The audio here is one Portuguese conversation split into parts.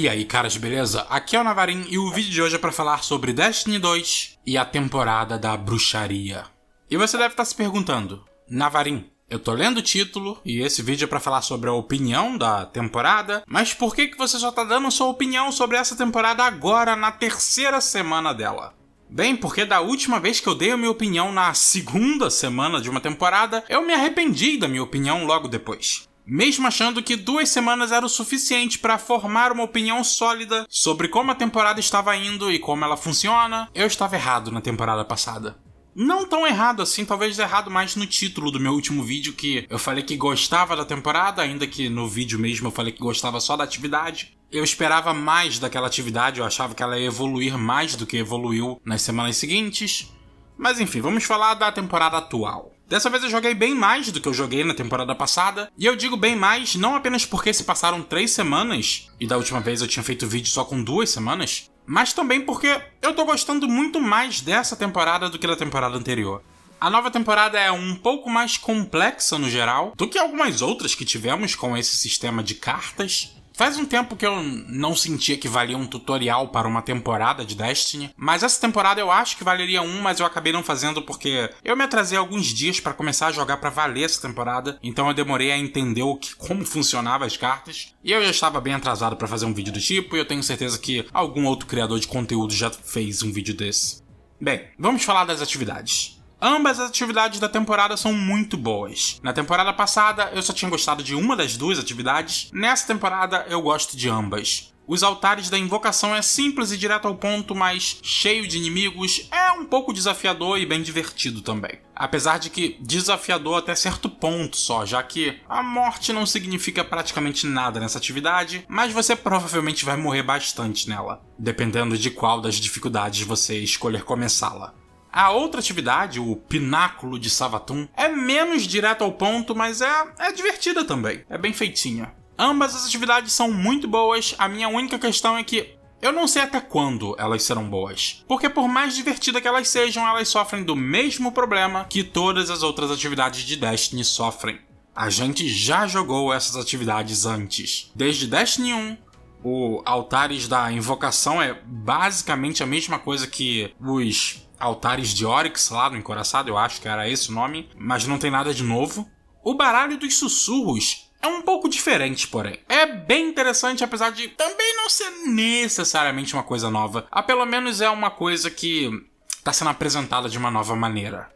E aí, caras, beleza? Aqui é o Navarin e o vídeo de hoje é para falar sobre Destiny 2 e a temporada da bruxaria. E você deve estar tá se perguntando, Navarin, eu tô lendo o título e esse vídeo é para falar sobre a opinião da temporada, mas por que que você só tá dando sua opinião sobre essa temporada agora na terceira semana dela? Bem, porque da última vez que eu dei a minha opinião na segunda semana de uma temporada, eu me arrependi da minha opinião logo depois mesmo achando que duas semanas era o suficiente para formar uma opinião sólida sobre como a temporada estava indo e como ela funciona, eu estava errado na temporada passada. Não tão errado assim, talvez errado mais no título do meu último vídeo, que eu falei que gostava da temporada, ainda que no vídeo mesmo eu falei que gostava só da atividade. Eu esperava mais daquela atividade, eu achava que ela ia evoluir mais do que evoluiu nas semanas seguintes. Mas enfim, vamos falar da temporada atual. Dessa vez eu joguei bem mais do que eu joguei na temporada passada, e eu digo bem mais não apenas porque se passaram três semanas, e da última vez eu tinha feito vídeo só com duas semanas, mas também porque eu tô gostando muito mais dessa temporada do que da temporada anterior. A nova temporada é um pouco mais complexa no geral do que algumas outras que tivemos com esse sistema de cartas, Faz um tempo que eu não sentia que valia um tutorial para uma temporada de Destiny, mas essa temporada eu acho que valeria um, mas eu acabei não fazendo porque eu me atrasei alguns dias para começar a jogar para valer essa temporada, então eu demorei a entender o que, como funcionava as cartas, e eu já estava bem atrasado para fazer um vídeo do tipo, e eu tenho certeza que algum outro criador de conteúdo já fez um vídeo desse. Bem, vamos falar das atividades. Ambas as atividades da temporada são muito boas. Na temporada passada, eu só tinha gostado de uma das duas atividades, nessa temporada eu gosto de ambas. Os altares da invocação é simples e direto ao ponto, mas cheio de inimigos, é um pouco desafiador e bem divertido também. Apesar de que desafiador até certo ponto só, já que a morte não significa praticamente nada nessa atividade, mas você provavelmente vai morrer bastante nela, dependendo de qual das dificuldades você escolher começá-la. A outra atividade, o Pináculo de Savatum, é menos direto ao ponto, mas é, é divertida também. É bem feitinha. Ambas as atividades são muito boas, a minha única questão é que eu não sei até quando elas serão boas, porque por mais divertida que elas sejam, elas sofrem do mesmo problema que todas as outras atividades de Destiny sofrem. A gente já jogou essas atividades antes. Desde Destiny 1, o Altares da Invocação é basicamente a mesma coisa que os Altares de Oryx lá no Encoraçado, eu acho que era esse o nome, mas não tem nada de novo. O baralho dos sussurros é um pouco diferente, porém. É bem interessante, apesar de também não ser necessariamente uma coisa nova. Ah, pelo menos é uma coisa que está sendo apresentada de uma nova maneira.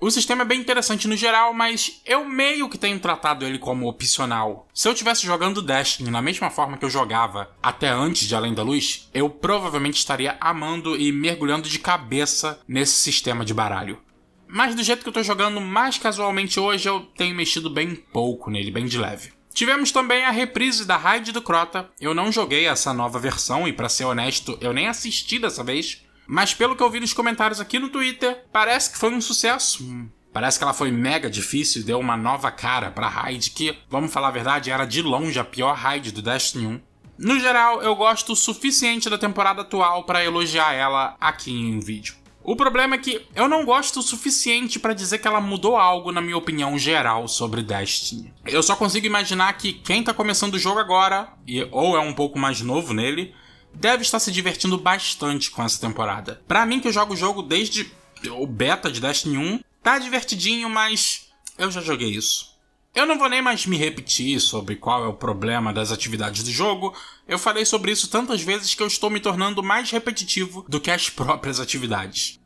O sistema é bem interessante no geral, mas eu meio que tenho tratado ele como opcional. Se eu tivesse jogando Destiny na mesma forma que eu jogava até antes de Além da Luz, eu provavelmente estaria amando e mergulhando de cabeça nesse sistema de baralho. Mas do jeito que eu tô jogando mais casualmente hoje, eu tenho mexido bem pouco nele, bem de leve. Tivemos também a reprise da raid do Crota. Eu não joguei essa nova versão e, para ser honesto, eu nem assisti dessa vez, mas pelo que eu vi nos comentários aqui no Twitter, parece que foi um sucesso. Parece que ela foi mega difícil e deu uma nova cara pra raid que, vamos falar a verdade, era de longe a pior raid do Destiny 1. No geral, eu gosto o suficiente da temporada atual para elogiar ela aqui em um vídeo. O problema é que eu não gosto o suficiente para dizer que ela mudou algo na minha opinião geral sobre Destiny. Eu só consigo imaginar que quem tá começando o jogo agora, e ou é um pouco mais novo nele, deve estar se divertindo bastante com essa temporada. Para mim, que eu jogo o jogo desde o beta de Destiny 1, tá divertidinho, mas eu já joguei isso. Eu não vou nem mais me repetir sobre qual é o problema das atividades do jogo. Eu falei sobre isso tantas vezes que eu estou me tornando mais repetitivo do que as próprias atividades.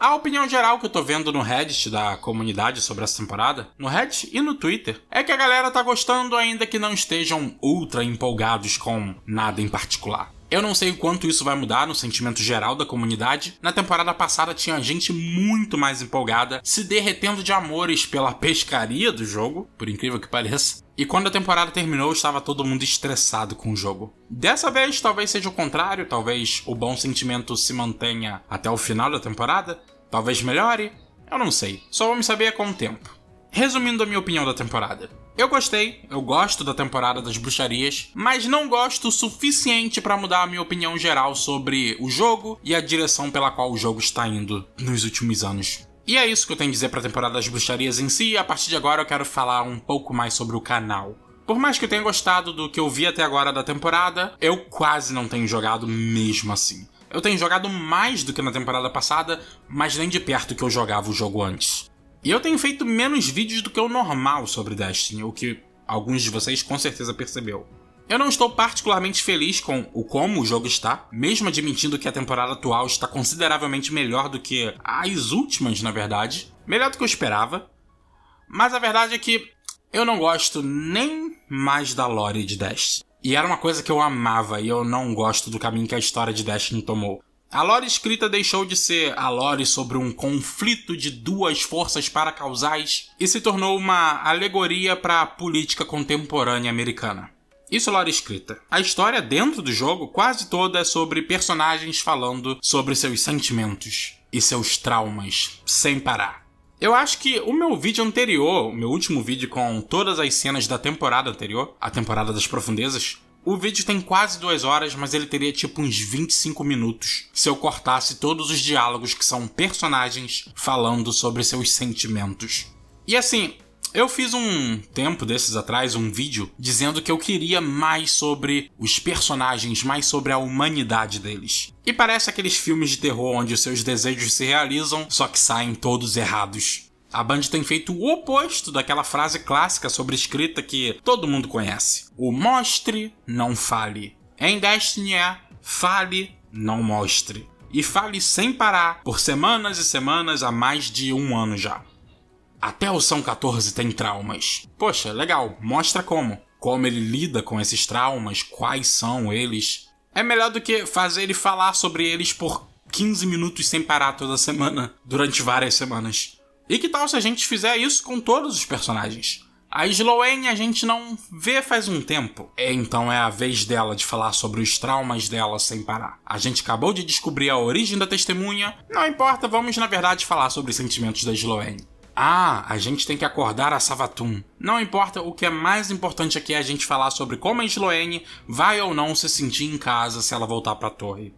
A opinião geral que eu tô vendo no Reddit da comunidade sobre essa temporada, no Reddit e no Twitter, é que a galera tá gostando ainda que não estejam ultra empolgados com nada em particular. Eu não sei o quanto isso vai mudar no sentimento geral da comunidade. Na temporada passada tinha gente muito mais empolgada, se derretendo de amores pela pescaria do jogo, por incrível que pareça. E quando a temporada terminou, estava todo mundo estressado com o jogo. Dessa vez, talvez seja o contrário, talvez o bom sentimento se mantenha até o final da temporada, talvez melhore, eu não sei. Só vamos saber com o tempo. Resumindo a minha opinião da temporada. Eu gostei, eu gosto da temporada das bruxarias, mas não gosto o suficiente para mudar a minha opinião geral sobre o jogo e a direção pela qual o jogo está indo nos últimos anos. E é isso que eu tenho a dizer para a temporada das bruxarias em si, e a partir de agora eu quero falar um pouco mais sobre o canal. Por mais que eu tenha gostado do que eu vi até agora da temporada, eu quase não tenho jogado mesmo assim. Eu tenho jogado mais do que na temporada passada, mas nem de perto que eu jogava o jogo antes. E eu tenho feito menos vídeos do que o normal sobre Destiny, o que alguns de vocês com certeza percebeu. Eu não estou particularmente feliz com o como o jogo está, mesmo admitindo que a temporada atual está consideravelmente melhor do que as últimas, na verdade, melhor do que eu esperava. Mas a verdade é que eu não gosto nem mais da lore de Destiny. E era uma coisa que eu amava e eu não gosto do caminho que a história de Destiny tomou. A lore escrita deixou de ser a lore sobre um conflito de duas forças paracausais e se tornou uma alegoria para a política contemporânea americana. Isso é lore escrita. A história dentro do jogo quase toda é sobre personagens falando sobre seus sentimentos e seus traumas, sem parar. Eu acho que o meu vídeo anterior, o meu último vídeo com todas as cenas da temporada anterior, a temporada das profundezas, o vídeo tem quase duas horas, mas ele teria tipo uns 25 minutos se eu cortasse todos os diálogos que são personagens falando sobre seus sentimentos. E assim, eu fiz um tempo desses atrás um vídeo dizendo que eu queria mais sobre os personagens, mais sobre a humanidade deles. E parece aqueles filmes de terror onde seus desejos se realizam, só que saem todos errados. A Band tem feito o oposto daquela frase clássica sobre escrita que todo mundo conhece: o mostre, não fale. Em Destiny é fale, não mostre. E fale sem parar, por semanas e semanas há mais de um ano já. Até o São 14 tem traumas. Poxa, legal, mostra como. Como ele lida com esses traumas, quais são eles. É melhor do que fazer ele falar sobre eles por 15 minutos sem parar toda semana, durante várias semanas. E que tal se a gente fizer isso com todos os personagens? A Sloane a gente não vê faz um tempo. É, então é a vez dela de falar sobre os traumas dela sem parar. A gente acabou de descobrir a origem da testemunha. Não importa, vamos na verdade falar sobre os sentimentos da Sloane. Ah, a gente tem que acordar a Savatum. Não importa, o que é mais importante aqui é a gente falar sobre como a Sloane vai ou não se sentir em casa se ela voltar para a torre.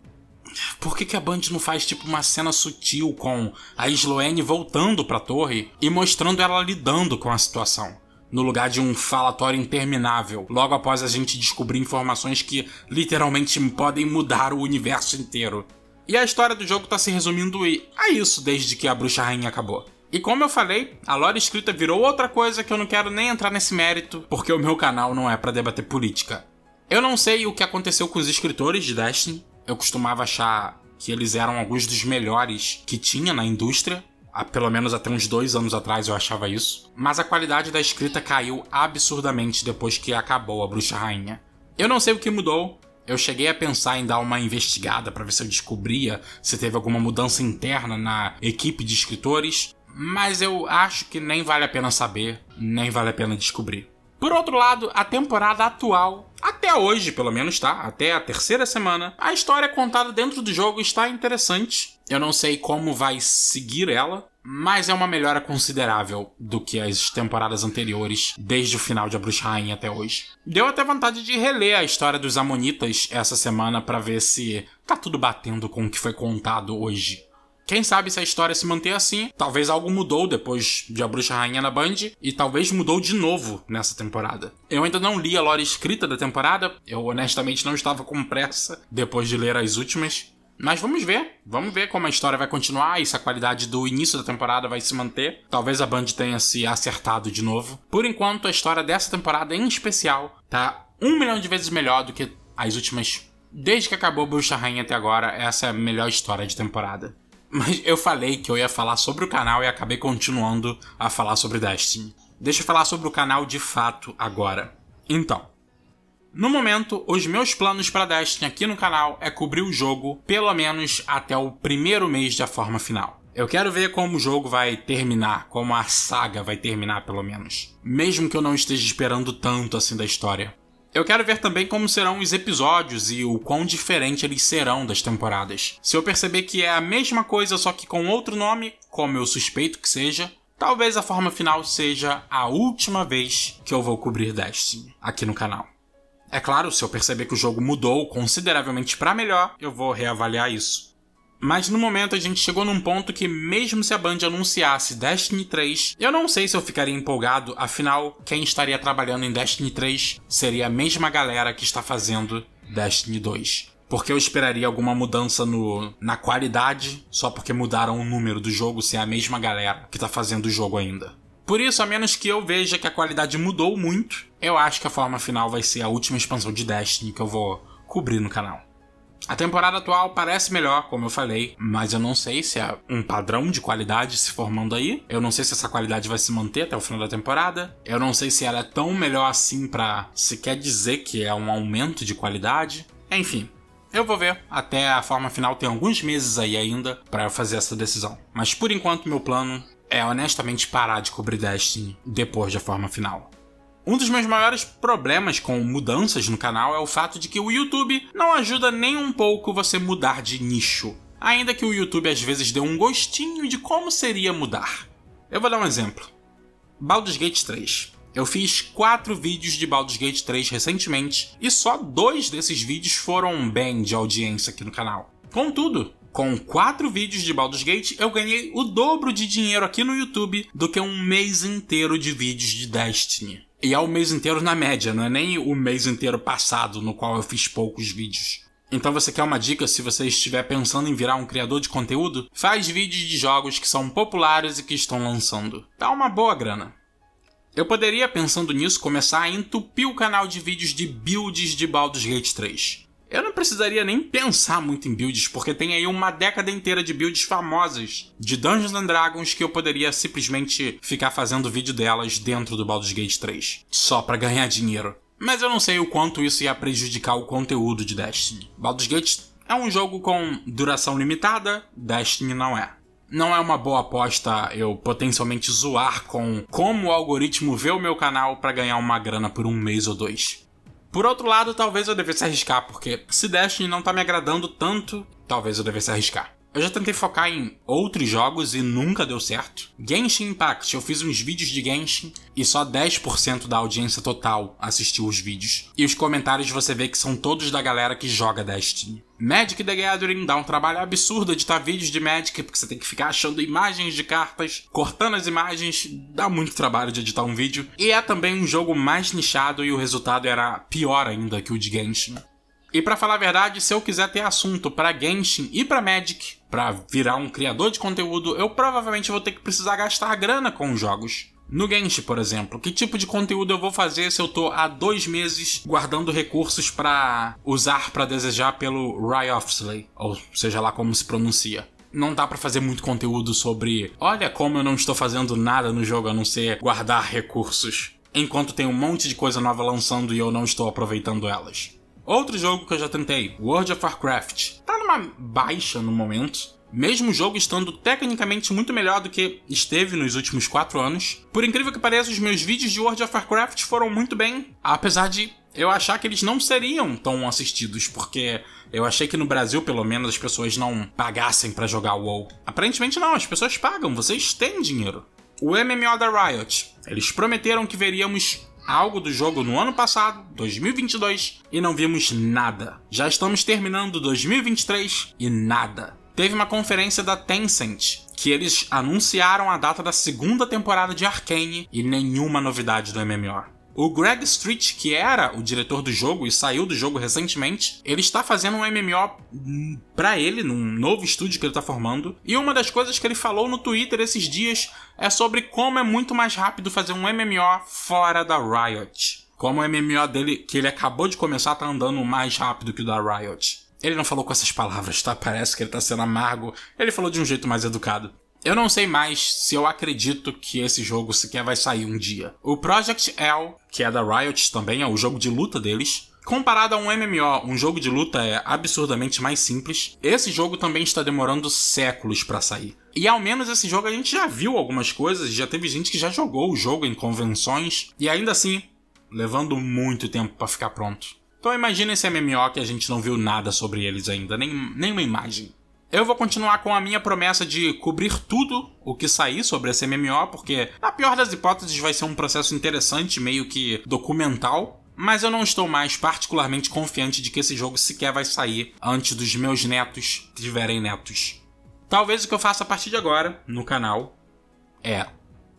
Por que, que a Band não faz tipo uma cena sutil com a Sloane voltando pra torre e mostrando ela lidando com a situação? No lugar de um falatório interminável, logo após a gente descobrir informações que literalmente podem mudar o universo inteiro. E a história do jogo tá se resumindo a é isso desde que a Bruxa Rainha acabou. E como eu falei, a lore escrita virou outra coisa que eu não quero nem entrar nesse mérito, porque o meu canal não é para debater política. Eu não sei o que aconteceu com os escritores de Destiny, eu costumava achar que eles eram alguns dos melhores que tinha na indústria. Há pelo menos até uns dois anos atrás eu achava isso. Mas a qualidade da escrita caiu absurdamente depois que acabou a Bruxa Rainha. Eu não sei o que mudou. Eu cheguei a pensar em dar uma investigada para ver se eu descobria se teve alguma mudança interna na equipe de escritores, mas eu acho que nem vale a pena saber, nem vale a pena descobrir. Por outro lado, a temporada atual até hoje, pelo menos, tá? Até a terceira semana. A história contada dentro do jogo está interessante. Eu não sei como vai seguir ela, mas é uma melhora considerável do que as temporadas anteriores, desde o final de A Bruxa Rainha até hoje. Deu até vontade de reler a história dos Amonitas essa semana para ver se tá tudo batendo com o que foi contado hoje. Quem sabe se a história se manter assim, talvez algo mudou depois de A Bruxa Rainha na Band, e talvez mudou de novo nessa temporada. Eu ainda não li a lore escrita da temporada, eu honestamente não estava com pressa depois de ler as últimas, mas vamos ver, vamos ver como a história vai continuar e se a qualidade do início da temporada vai se manter. Talvez a Band tenha se acertado de novo. Por enquanto, a história dessa temporada em especial tá um milhão de vezes melhor do que as últimas. Desde que acabou Bruxa Rainha até agora, essa é a melhor história de temporada. Mas eu falei que eu ia falar sobre o canal e acabei continuando a falar sobre Destiny. Deixa eu falar sobre o canal de fato agora. Então, no momento, os meus planos para Destiny aqui no canal é cobrir o jogo pelo menos até o primeiro mês da forma final. Eu quero ver como o jogo vai terminar, como a saga vai terminar pelo menos. Mesmo que eu não esteja esperando tanto assim da história. Eu quero ver também como serão os episódios e o quão diferente eles serão das temporadas. Se eu perceber que é a mesma coisa só que com outro nome, como eu suspeito que seja, talvez a forma final seja a última vez que eu vou cobrir Destiny aqui no canal. É claro, se eu perceber que o jogo mudou consideravelmente para melhor, eu vou reavaliar isso. Mas no momento a gente chegou num ponto que, mesmo se a Band anunciasse Destiny 3, eu não sei se eu ficaria empolgado, afinal, quem estaria trabalhando em Destiny 3 seria a mesma galera que está fazendo Destiny 2 porque eu esperaria alguma mudança no, na qualidade só porque mudaram o número do jogo se é a mesma galera que está fazendo o jogo ainda. Por isso, a menos que eu veja que a qualidade mudou muito, eu acho que a forma final vai ser a última expansão de Destiny que eu vou cobrir no canal. A temporada atual parece melhor, como eu falei, mas eu não sei se é um padrão de qualidade se formando aí. Eu não sei se essa qualidade vai se manter até o final da temporada. Eu não sei se ela é tão melhor assim para se quer dizer que é um aumento de qualidade. Enfim, eu vou ver. Até a forma final tem alguns meses aí ainda para eu fazer essa decisão. Mas por enquanto meu plano é honestamente parar de cobrir Destiny depois da forma final. Um dos meus maiores problemas com mudanças no canal é o fato de que o YouTube não ajuda nem um pouco você mudar de nicho, ainda que o YouTube às vezes dê um gostinho de como seria mudar. Eu vou dar um exemplo. Baldur's Gate 3. Eu fiz quatro vídeos de Baldur's Gate 3 recentemente e só dois desses vídeos foram bem de audiência aqui no canal. Contudo, com quatro vídeos de Baldur's Gate, eu ganhei o dobro de dinheiro aqui no YouTube do que um mês inteiro de vídeos de Destiny. E é o mês inteiro na média, não é nem o mês inteiro passado, no qual eu fiz poucos vídeos. Então você quer uma dica se você estiver pensando em virar um criador de conteúdo? Faz vídeos de jogos que são populares e que estão lançando. Dá uma boa grana. Eu poderia, pensando nisso, começar a entupir o canal de vídeos de builds de Baldur's Gate 3. Eu não precisaria nem pensar muito em builds, porque tem aí uma década inteira de builds famosas de Dungeons and Dragons que eu poderia simplesmente ficar fazendo vídeo delas dentro do Baldur's Gate 3, só para ganhar dinheiro. Mas eu não sei o quanto isso ia prejudicar o conteúdo de Destiny. Baldur's Gate é um jogo com duração limitada, Destiny não é não é uma boa aposta eu potencialmente zoar com como o algoritmo vê o meu canal para ganhar uma grana por um mês ou dois. Por outro lado, talvez eu devesse arriscar, porque se Destiny não tá me agradando tanto, talvez eu devesse arriscar. Eu já tentei focar em outros jogos e nunca deu certo. Genshin Impact, eu fiz uns vídeos de Genshin e só 10% da audiência total assistiu os vídeos. E os comentários você vê que são todos da galera que joga Destiny. Magic the Gathering dá um trabalho absurdo editar vídeos de Magic, porque você tem que ficar achando imagens de cartas, cortando as imagens, dá muito trabalho de editar um vídeo. E é também um jogo mais nichado e o resultado era pior ainda que o de Genshin. E para falar a verdade, se eu quiser ter assunto para Genshin e para Magic, para virar um criador de conteúdo, eu provavelmente vou ter que precisar gastar grana com os jogos. No Genshin, por exemplo, que tipo de conteúdo eu vou fazer se eu tô há dois meses guardando recursos para usar para desejar pelo Ryofsley, ou seja lá como se pronuncia. Não dá para fazer muito conteúdo sobre, olha como eu não estou fazendo nada no jogo a não ser guardar recursos, enquanto tem um monte de coisa nova lançando e eu não estou aproveitando elas. Outro jogo que eu já tentei, World of Warcraft. Tá numa baixa no momento, mesmo o jogo estando tecnicamente muito melhor do que esteve nos últimos 4 anos, por incrível que pareça, os meus vídeos de World of Warcraft foram muito bem, apesar de eu achar que eles não seriam tão assistidos, porque eu achei que no Brasil, pelo menos, as pessoas não pagassem para jogar WoW. Aparentemente não, as pessoas pagam, vocês têm dinheiro. O MMO da Riot, eles prometeram que veríamos algo do jogo no ano passado, 2022, e não vimos nada. Já estamos terminando 2023 e nada. Teve uma conferência da Tencent, que eles anunciaram a data da segunda temporada de Arkane e nenhuma novidade do MMO. O Greg Street, que era o diretor do jogo e saiu do jogo recentemente, ele está fazendo um MMO para ele, num novo estúdio que ele está formando. E uma das coisas que ele falou no Twitter esses dias é sobre como é muito mais rápido fazer um MMO fora da Riot. Como o MMO dele, que ele acabou de começar, tá andando mais rápido que o da Riot. Ele não falou com essas palavras, tá? Parece que ele tá sendo amargo. Ele falou de um jeito mais educado. Eu não sei mais se eu acredito que esse jogo sequer vai sair um dia. O Project L, que é da Riot também, é o jogo de luta deles. Comparado a um MMO, um jogo de luta é absurdamente mais simples. Esse jogo também está demorando séculos para sair. E ao menos esse jogo a gente já viu algumas coisas, já teve gente que já jogou o jogo em convenções e ainda assim levando muito tempo para ficar pronto. Então imagina esse MMO que a gente não viu nada sobre eles ainda, nem, nem uma imagem. Eu vou continuar com a minha promessa de cobrir tudo o que sair sobre esse MMO, porque, na pior das hipóteses, vai ser um processo interessante, meio que documental, mas eu não estou mais particularmente confiante de que esse jogo sequer vai sair antes dos meus netos tiverem netos. Talvez o que eu faça a partir de agora no canal é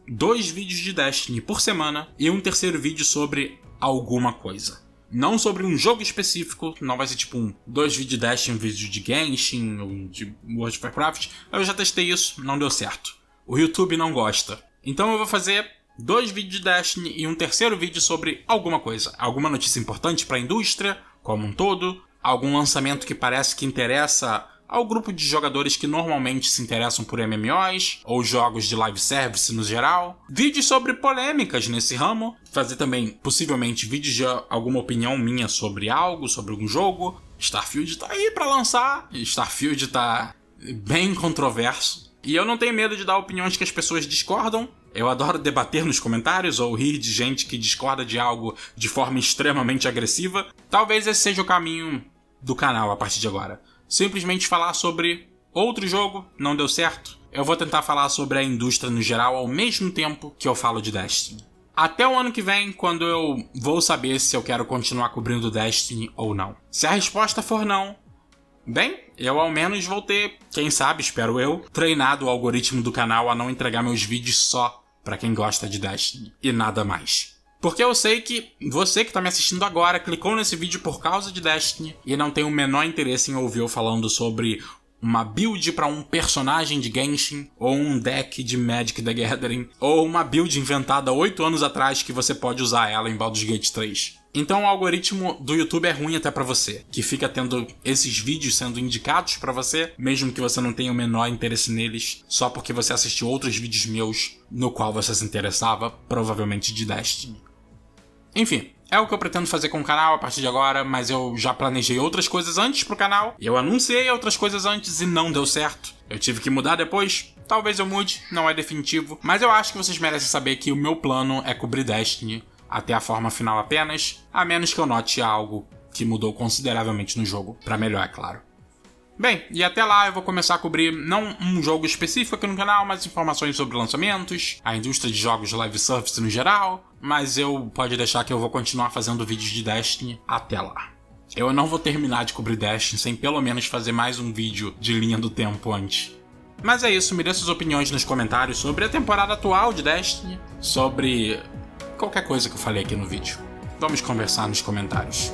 dois vídeos de Destiny por semana e um terceiro vídeo sobre alguma coisa não sobre um jogo específico, não vai ser tipo um dois vídeos de dash, um vídeo de Genshin, um de World of Warcraft. Eu já testei isso, não deu certo. O YouTube não gosta. Então eu vou fazer dois vídeos de Destiny e um terceiro vídeo sobre alguma coisa, alguma notícia importante para a indústria como um todo, algum lançamento que parece que interessa ao grupo de jogadores que normalmente se interessam por MMOs ou jogos de live service no geral, vídeos sobre polêmicas nesse ramo, fazer também possivelmente vídeos de alguma opinião minha sobre algo, sobre algum jogo. Starfield tá aí para lançar, Starfield tá bem controverso. E eu não tenho medo de dar opiniões que as pessoas discordam. Eu adoro debater nos comentários ou rir de gente que discorda de algo de forma extremamente agressiva. Talvez esse seja o caminho do canal a partir de agora simplesmente falar sobre outro jogo, não deu certo. Eu vou tentar falar sobre a indústria no geral ao mesmo tempo que eu falo de Destiny. Até o ano que vem, quando eu vou saber se eu quero continuar cobrindo Destiny ou não. Se a resposta for não, bem, eu ao menos vou ter, quem sabe, espero eu, treinado o algoritmo do canal a não entregar meus vídeos só para quem gosta de Destiny e nada mais. Porque eu sei que você que tá me assistindo agora clicou nesse vídeo por causa de Destiny e não tem o menor interesse em ouvir eu falando sobre uma build para um personagem de Genshin, ou um deck de Magic the Gathering, ou uma build inventada 8 anos atrás que você pode usar ela em Baldur's Gate 3. Então o algoritmo do YouTube é ruim até para você, que fica tendo esses vídeos sendo indicados para você, mesmo que você não tenha o menor interesse neles, só porque você assistiu outros vídeos meus no qual você se interessava, provavelmente de Destiny. Enfim, é o que eu pretendo fazer com o canal a partir de agora, mas eu já planejei outras coisas antes pro canal, eu anunciei outras coisas antes e não deu certo. Eu tive que mudar depois? Talvez eu mude, não é definitivo, mas eu acho que vocês merecem saber que o meu plano é cobrir Destiny até a forma final apenas, a menos que eu note algo que mudou consideravelmente no jogo, para melhor, é claro. Bem, e até lá eu vou começar a cobrir não um jogo específico aqui no canal, mas informações sobre lançamentos, a indústria de jogos live service no geral, mas eu pode deixar que eu vou continuar fazendo vídeos de Destiny até lá. Eu não vou terminar de cobrir Destiny sem pelo menos fazer mais um vídeo de linha do tempo antes. Mas é isso, me dê suas opiniões nos comentários sobre a temporada atual de Destiny, sobre qualquer coisa que eu falei aqui no vídeo. Vamos conversar nos comentários.